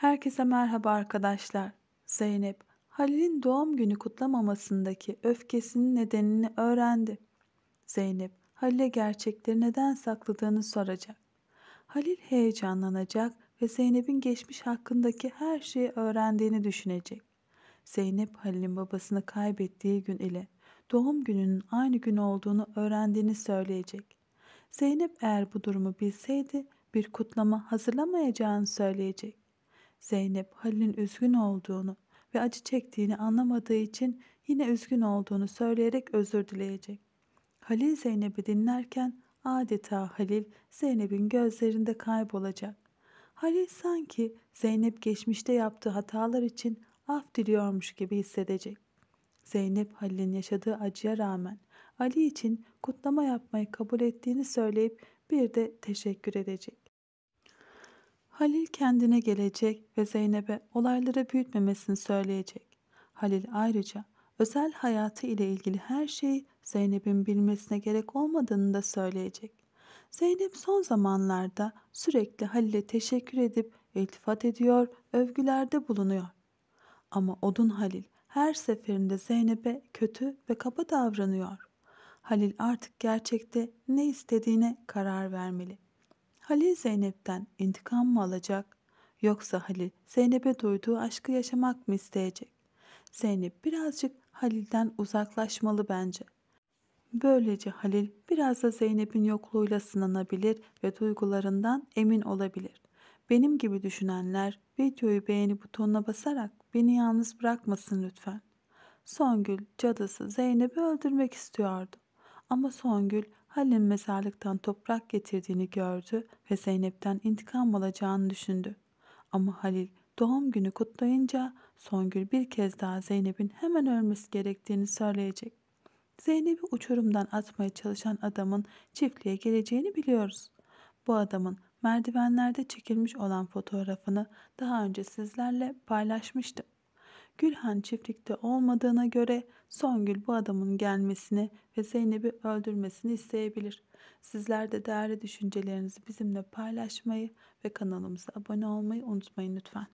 Herkese merhaba arkadaşlar. Zeynep, Halil'in doğum günü kutlamamasındaki öfkesinin nedenini öğrendi. Zeynep, Halil'e gerçekleri neden sakladığını soracak. Halil heyecanlanacak ve Zeynep'in geçmiş hakkındaki her şeyi öğrendiğini düşünecek. Zeynep Halil'in babasını kaybettiği gün ile doğum gününün aynı gün olduğunu öğrendiğini söyleyecek. Zeynep eğer bu durumu bilseydi bir kutlama hazırlamayacağını söyleyecek. Zeynep Halil'in üzgün olduğunu ve acı çektiğini anlamadığı için yine üzgün olduğunu söyleyerek özür dileyecek. Halil Zeynep'i dinlerken adeta Halil Zeynep'in gözlerinde kaybolacak. Halil sanki Zeynep geçmişte yaptığı hatalar için af diliyormuş gibi hissedecek. Zeynep Halil'in yaşadığı acıya rağmen Ali için kutlama yapmayı kabul ettiğini söyleyip bir de teşekkür edecek. Halil kendine gelecek ve Zeynep'e olayları büyütmemesini söyleyecek. Halil ayrıca özel hayatı ile ilgili her şeyi Zeynep'in bilmesine gerek olmadığını da söyleyecek. Zeynep son zamanlarda sürekli Halil'e teşekkür edip iltifat ediyor, övgülerde bulunuyor. Ama Odun Halil her seferinde Zeynep'e kötü ve kaba davranıyor. Halil artık gerçekte ne istediğine karar vermeli.'' Halil Zeynep'ten intikam mı alacak? Yoksa Halil Zeynep'e duyduğu aşkı yaşamak mı isteyecek? Zeynep birazcık Halil'den uzaklaşmalı bence. Böylece Halil biraz da Zeynep'in yokluğuyla sınanabilir ve duygularından emin olabilir. Benim gibi düşünenler videoyu beğeni butonuna basarak beni yalnız bırakmasın lütfen. Songül cadısı Zeynep'i öldürmek istiyordu. Ama Songül Halil'in mezarlıktan toprak getirdiğini gördü ve Zeynep'ten intikam alacağını düşündü. Ama Halil doğum günü kutlayınca Songül bir kez daha Zeynep'in hemen ölmesi gerektiğini söyleyecek. Zeynep'i uçurumdan atmaya çalışan adamın çiftliğe geleceğini biliyoruz. Bu adamın merdivenlerde çekilmiş olan fotoğrafını daha önce sizlerle paylaşmıştım. Gülhan çiftlikte olmadığına göre Songül bu adamın gelmesini ve Zeynep'i öldürmesini isteyebilir. Sizler de değerli düşüncelerinizi bizimle paylaşmayı ve kanalımıza abone olmayı unutmayın lütfen.